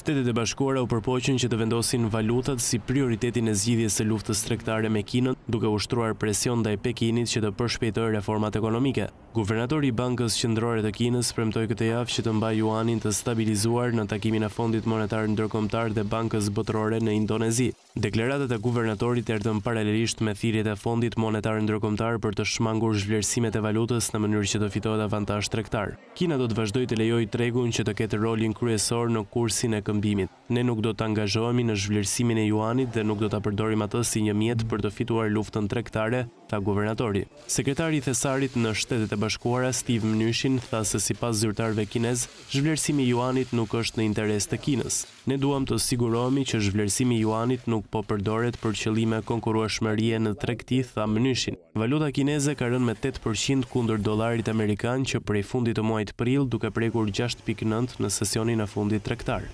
Shtetet e bashkuara u përpoqen që të vendosin valutat si prioritetin e zgjidhjes së luftës tregtare me Kinën, duke ushtruar presion ndaj Pekinit që të përshpejtojë reformat ekonomike. Guvernatori i Bankës Qendrore të Kinës premtoi këtë javë që të mbajë yuanin të stabilizuar në takimin e Fondit Monetar Ndërkombëtar dhe Bankës Botërore në Indonezi. Deklaratat e guvernatorit erdhën paralelisht me thirrjet e Fondit Monetar Ndërkombëtar për të shmangur zhvlerësimet e valutës në mënyrë që të fitohet avantazh tregtar. Kina do të vazhdojë të lejojë tregun që të ketë rolin kryesor në kursin e këmbimit. Ne nuk do të angazhohemi në zhvlerësimin e juanit dhe nuk do të apërdorim atës si një mjetë për të fituar luftën trektare, tha guvernatori. Sekretari i thesarit në shtetet e bashkuara, Steve Mnyshin, tha se si pas zyrtarve kinez, zhvlerësimi juanit nuk është në interes të kinës. Ne duham të sigurohemi që zhvlerësimi juanit nuk po përdoret për qëllime konkurueshmërie në tregti, tha Mnyshin. Valuta kineze ka rënë me 8% kundër dollarit amerikan që prej fundit të muajit prill duke prekur 6.9 në sesionin e fundit tregtar.